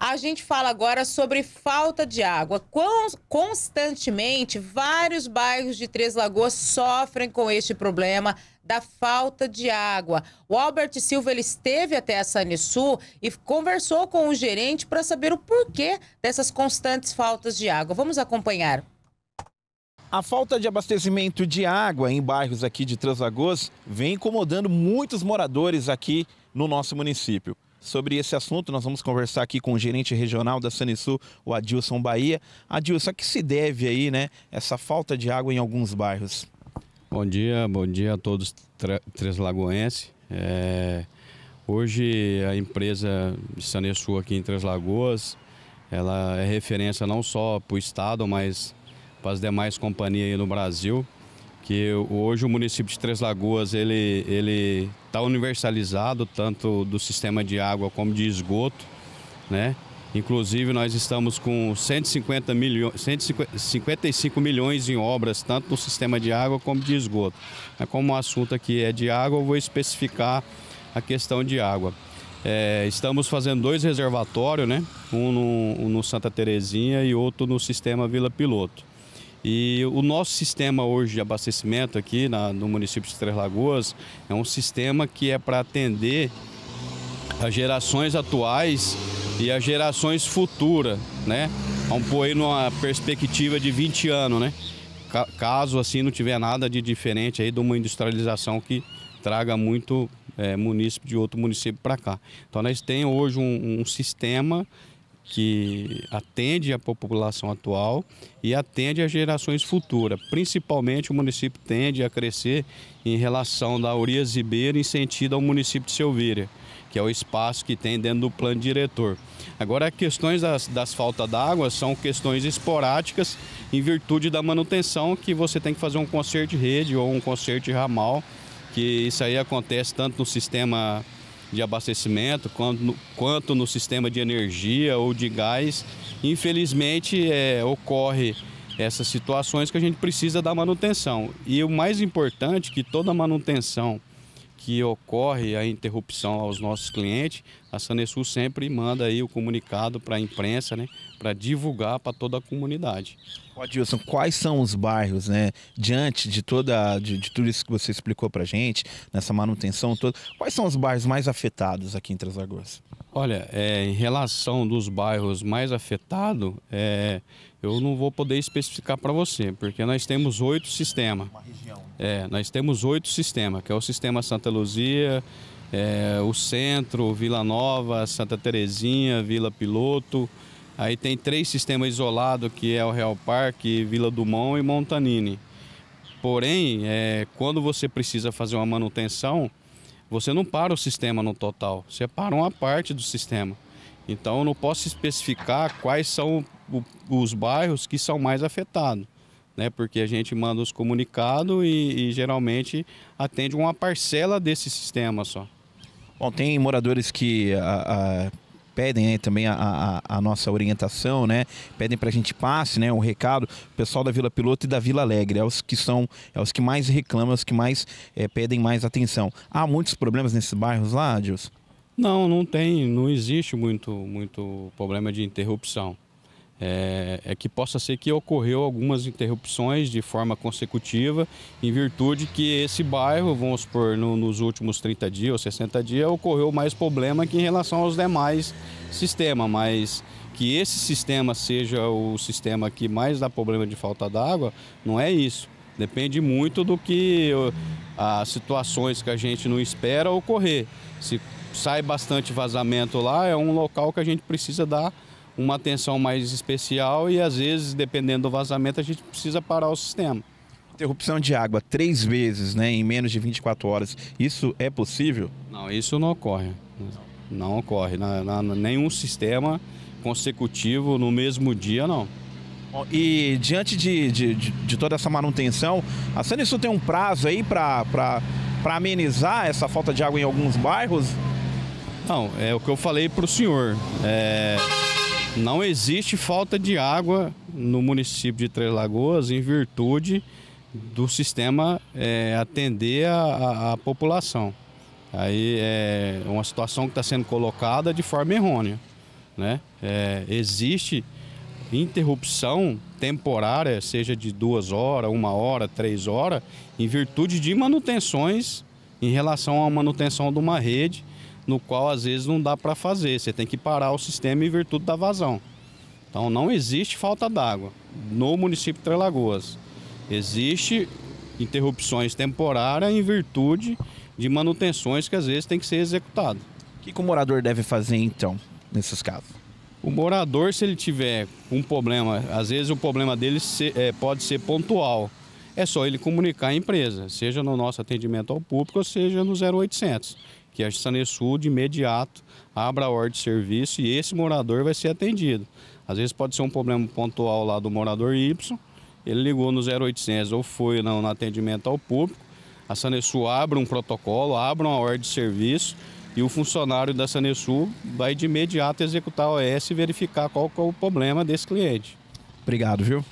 A gente fala agora sobre falta de água. Constantemente, vários bairros de Três Lagoas sofrem com este problema da falta de água. O Albert Silva ele esteve até a Sul e conversou com o gerente para saber o porquê dessas constantes faltas de água. Vamos acompanhar. A falta de abastecimento de água em bairros aqui de Três Lagoas vem incomodando muitos moradores aqui no nosso município. Sobre esse assunto, nós vamos conversar aqui com o gerente regional da Sanesul, o Adilson Bahia. Adilson, a que se deve aí, né, essa falta de água em alguns bairros? Bom dia, bom dia a todos Três É, hoje a empresa Sanesul aqui em Três Lagoas, ela é referência não só para o estado, mas para as demais companhias aí no Brasil que hoje o município de Três Lagoas ele ele está universalizado tanto do sistema de água como de esgoto, né? Inclusive nós estamos com 150 milhões, 155 milhões em obras tanto no sistema de água como de esgoto. É como o assunto aqui é de água, eu vou especificar a questão de água. É, estamos fazendo dois reservatórios, né? Um no, um no Santa Terezinha e outro no sistema Vila Piloto. E o nosso sistema hoje de abastecimento aqui na, no município de Três Lagoas é um sistema que é para atender as gerações atuais e as gerações futuras, né? Vamos pôr aí numa perspectiva de 20 anos, né? Caso assim não tiver nada de diferente aí de uma industrialização que traga muito é, de outro município para cá. Então nós temos hoje um, um sistema que atende a população atual e atende as gerações futuras. Principalmente o município tende a crescer em relação da Urias Ribeira em sentido ao município de Silveira, que é o espaço que tem dentro do plano diretor. Agora, questões das, das faltas d'água são questões esporádicas em virtude da manutenção que você tem que fazer um conserto de rede ou um conserto de ramal, que isso aí acontece tanto no sistema de abastecimento, quanto no, quanto no sistema de energia ou de gás. Infelizmente, é, ocorre essas situações que a gente precisa da manutenção. E o mais importante, que toda manutenção que ocorre a interrupção aos nossos clientes a Sanesul sempre manda aí o comunicado para a imprensa, né, para divulgar para toda a comunidade. Adilson, quais são os bairros, né, diante de toda de, de tudo isso que você explicou para gente nessa manutenção toda, quais são os bairros mais afetados aqui em Três Lagoas? Olha, é, em relação dos bairros mais afetados, é, eu não vou poder especificar para você, porque nós temos oito sistemas. Uma região. Né? É, nós temos oito sistemas, que é o sistema Santa Luzia, é, o centro, Vila Nova, Santa Terezinha, Vila Piloto. Aí tem três sistemas isolados, que é o Real Parque, Vila Dumont e Montanini. Porém, é, quando você precisa fazer uma manutenção, você não para o sistema no total, você para uma parte do sistema. Então, eu não posso especificar quais são os bairros que são mais afetados, né? porque a gente manda os comunicados e, e geralmente atende uma parcela desse sistema só. Bom, tem moradores que ah, ah, a, a, pedem né, também a, a, nossa orientação, né? Pedem para a gente passe, né? Um recado, o pessoal da Vila Piloto e da Vila Alegre, é os que são, é os que mais reclamam, é os que mais é, pedem mais atenção. Há muitos problemas nesses bairros lá, Adilson? Não, não tem, não existe muito, muito problema de interrupção é, é, que possa ser que ocorreu algumas interrupções de forma consecutiva, em virtude que esse bairro, vamos supor, no, nos últimos 30 dias ou 60 dias, ocorreu mais problema que em relação aos demais sistemas, mas que esse sistema seja o sistema que mais dá problema de falta d'água, não é isso. Depende muito do que as situações que a gente não espera ocorrer. Se sai bastante vazamento lá, é um local que a gente precisa dar uma atenção mais especial e às vezes, dependendo do vazamento, a gente precisa parar o sistema. Interrupção de água três vezes né, em menos de 24 horas, isso é possível? Não, isso não ocorre. Não ocorre. Na, na, nenhum sistema consecutivo no mesmo dia, não. E diante de, de, de, de toda essa manutenção, a isso tem um prazo aí para pra para amenizar essa falta de água em alguns bairros? Não, é o que eu falei para o senhor. É... Não existe falta de água no município de Três Lagoas em virtude do sistema é, atender a, a, a, população. Aí é uma situação que está sendo colocada de forma errônea. Né? É, existe interrupção temporária, seja de duas horas, uma hora, três horas, em virtude de manutenções em relação à manutenção de uma rede no qual às vezes não dá para fazer. Você tem que parar o sistema em virtude da vazão. Então não existe falta d'água no município de Três Lagoas. Existe interrupções temporárias em virtude de manutenções que às vezes tem que ser executado. O que, que o morador deve fazer então nesses casos? O morador, se ele tiver um problema, às vezes o problema dele se, é, pode ser pontual. É só ele comunicar à empresa, seja no nosso atendimento ao público, ou seja no 0800 que é a Sanesul de imediato abra a ordem de serviço e esse morador vai ser atendido. Às vezes pode ser um problema pontual lá do morador Y, ele ligou no 0800 ou foi no, no atendimento ao público, a Sanesul abre um protocolo, abre uma ordem de serviço e o funcionário da Sanesul vai de imediato executar a OS e verificar qual é o problema desse cliente. Obrigado, viu?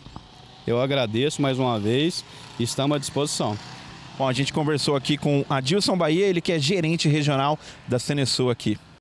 Eu agradeço mais uma vez e estamos à disposição. Bom, a gente conversou aqui com Adilson Bahia, ele que é gerente regional da Senesul aqui.